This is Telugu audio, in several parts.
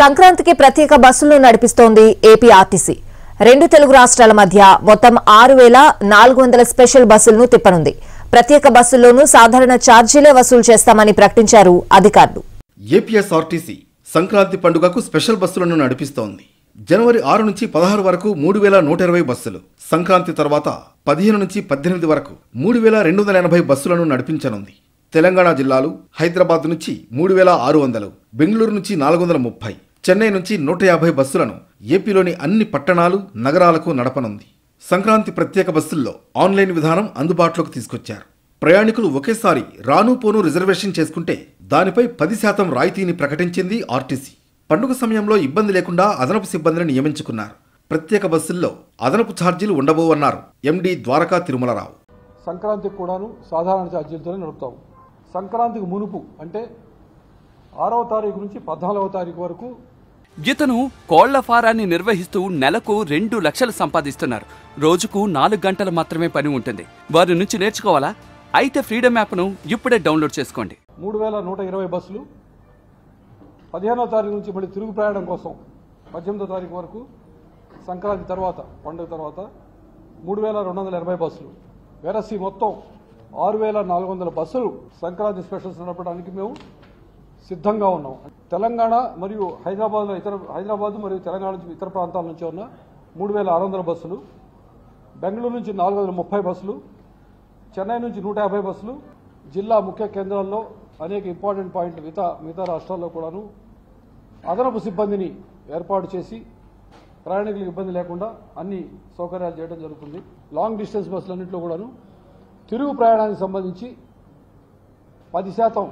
సంక్రాంతికి ప్రత్యేక బస్సులను నడిపిస్తోంది ఏపీఆర్టీసీ రెండు తెలుగు రాష్ట్రాల మధ్య మొత్తం ఆరు వేల నాలుగు వందల స్పెషల్ బస్సులను తిప్పనుంది ప్రత్యేక బస్సుల్లోనూ సాధారణ ఛార్జీలే వసూలు చేస్తామని ప్రకటించారు అధికారులు ఏపీఎస్ఆర్టీసీ సంక్రాంతి పండుగకు స్పెషల్ బస్సులను నడిపిస్తోంది జనవరి ఆరు నుంచి పదహారు వరకు మూడు వేల నూట ఇరవై బస్సులు సంక్రాంతి తర్వాత పదిహేను నుంచి పద్దెనిమిది వరకు మూడు వేల రెండు వందల ఎనభై బస్సులను నడిపించనుంది తెలంగాణ జిల్లాలు హైదరాబాద్ నుంచి మూడు వేల ఆరు వందలు బెంగళూరు నుంచి నాలుగు వందల ముప్పై చెన్నై నుంచి నూట యాభై బస్సులను ఏపీలోని అన్ని పట్టణాలు నగరాలకు నడపనుంది సంక్రాంతి ప్రత్యేక బస్సుల్లో ఆన్లైన్ విధానం అందుబాటులోకి తీసుకొచ్చారు ప్రయాణికులు ఒకేసారి రాను పోను రిజర్వేషన్ చేసుకుంటే దానిపై పది శాతం రాయితీని ప్రకటించింది ఆర్టీసీ పండుగ సమయంలో ఇబ్బంది లేకుండా అదనపు సిబ్బందిని నియమించుకున్నారు ప్రత్యేక బస్సుల్లో అదనపు ఛార్జీలు ఉండబోవన్నారు ఎండి ద్వారకా తిరుమలరావు సంక్రాంతి కూడాను సాధారణ ఛార్జీలతోనే నడుపుతాము సంక్రాంతికి మునుపు అంటే ఆరవ తారీఖు నుంచి పద్నాలుగవ తారీఖు వరకు ఇతను కోళ్ల ఫారాన్ని నిర్వహిస్తూ నెలకు రెండు లక్షలు సంపాదిస్తున్నారు రోజుకు నాలుగు గంటలు మాత్రమే పని ఉంటుంది వారి నుంచి నేర్చుకోవాలా అయితే ఫ్రీడమ్ యాప్ను ఇప్పుడే డౌన్లోడ్ చేసుకోండి మూడు వేల నూట ఇరవై బస్సులు పదిహేనో తారీఖు నుంచి మళ్ళీ తిరుగు ప్రయాణం కోసం పద్దెనిమిదో తారీఖు వరకు సంక్రాంతి తర్వాత పండుగ తర్వాత మూడు వేల రెండు వందల ఎనభై బస్సులు వెరసి మొత్తం ఆరు వేల నాలుగు వందల బస్సులు సంక్రాంతి స్పెషల్స్ నడపడానికి మేము సిద్ధంగా ఉన్నాం తెలంగాణ మరియు హైదరాబాద్లో ఇతర హైదరాబాద్ మరియు తెలంగాణ నుంచి ఇతర ప్రాంతాల నుంచి ఉన్న మూడు వేల ఆరు వందల బస్సులు బెంగళూరు నుంచి నాలుగు వందల ముప్పై బస్సులు చెన్నై నుంచి నూట యాభై బస్సులు జిల్లా ముఖ్య కేంద్రాల్లో అనేక ఇంపార్టెంట్ పాయింట్లు మిగతా మిగతా రాష్ట్రాల్లో కూడాను అదనపు సిబ్బందిని ఏర్పాటు చేసి ప్రయాణికులకు ఇబ్బంది లేకుండా అన్ని సౌకర్యాలు చేయడం జరుగుతుంది లాంగ్ డిస్టెన్స్ బస్సులన్నింటిలో కూడాను తిరుగు ప్రయాణానికి సంబంధించి పది శాతం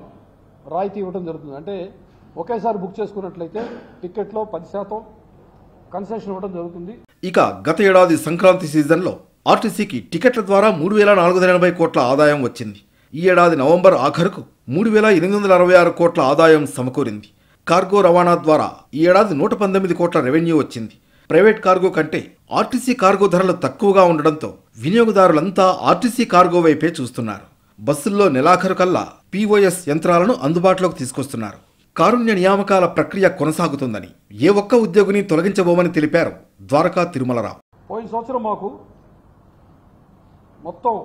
రాయితీ ఇవ్వడం జరుగుతుంది అంటే ఒకేసారి బుక్ చేసుకున్నట్లయితే టికెట్లో పది శాతం కన్సెషన్ ఇవ్వడం జరుగుతుంది ఇక గత ఏడాది సంక్రాంతి సీజన్లో ఆర్టీసీకి టికెట్ల ద్వారా మూడు వేల నాలుగు వందల ఎనభై కోట్ల ఆదాయం వచ్చింది ఈ ఏడాది నవంబర్ ఆఖరుకు మూడు వేల ఎనిమిది వందల అరవై ఆరు కోట్ల ఆదాయం సమకూరింది కార్గో రవాణా ద్వారా ఈ ఏడాది నూట పంతొమ్మిది కోట్ల రెవెన్యూ వచ్చింది ప్రైవేట్ కార్గో కంటే ఆర్టీసీ కార్గో ధరలు తక్కువగా ఉండడంతో వినియోగదారులంతా ఆర్టీసీ కార్గో వైపే చూస్తున్నారు బస్సుల్లో నెలాఖరు కల్లా పీఓఎస్ యంత్రాలను అందుబాటులోకి తీసుకొస్తున్నారు కారుణ్య నియామకాల ప్రక్రియ కొనసాగుతుందని ఏ ఒక్క ఉద్యోగిని తొలగించబోమని తెలిపారు ద్వారకా తిరుమలరావు పోయిన సంవత్సరం మాకు మొత్తం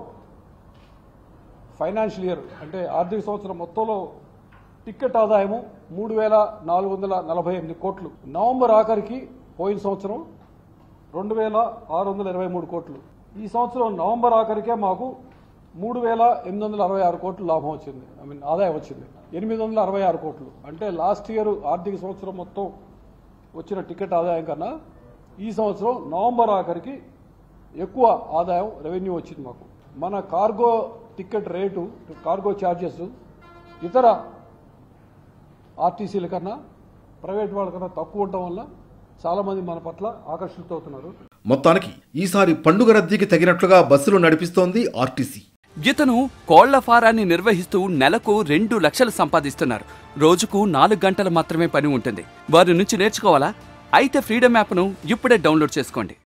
ఫైనాన్షియల్ ఇయర్ అంటే ఆర్థిక సంవత్సరం మొత్తంలో టిక్కెట్ ఆదాయము మూడు వేల నాలుగు వందల నలభై ఎనిమిది కోట్లు నవంబర్ ఆఖరికి పోయిన సంవత్సరం రెండు వేల ఆరు వందల ఇరవై మూడు కోట్లు ఈ సంవత్సరం నవంబర్ ఆఖరికే మాకు మూడు వేల ఎనిమిది వందల అరవై ఆరు కోట్లు లాభం వచ్చింది ఐ మీన్ ఆదాయం వచ్చింది ఎనిమిది వందల అరవై ఆరు కోట్లు అంటే లాస్ట్ ఇయర్ ఆర్థిక సంవత్సరం మొత్తం వచ్చిన టికెట్ ఆదాయం కన్నా ఈ సంవత్సరం నవంబర్ ఆఖరికి ఎక్కువ ఆదాయం రెవెన్యూ వచ్చింది మాకు మన cargo ticket rate cargo charges ఇతర ఆర్టీసీల కన్నా ప్రైవేట్ వాళ్ళ కన్నా తక్కువ ఉండటం వల్ల చాలామంది మన పట్ల ఆకర్షితులవుతున్నారు మొత్తానికి ఈసారి పండుగ రద్దీకి తగినట్లుగా బస్సులు నడిపిస్తోంది ఆర్టీసీ ఇతను కోళ్ల ఫారాన్ని నిర్వహిస్తూ నెలకు రెండు లక్షలు సంపాదిస్తున్నారు రోజుకు నాలుగు గంటలు మాత్రమే పని ఉంటుంది వారి నుంచి నేర్చుకోవాలా అయితే ఫ్రీడమ్ యాప్ను ఇప్పుడే డౌన్లోడ్ చేసుకోండి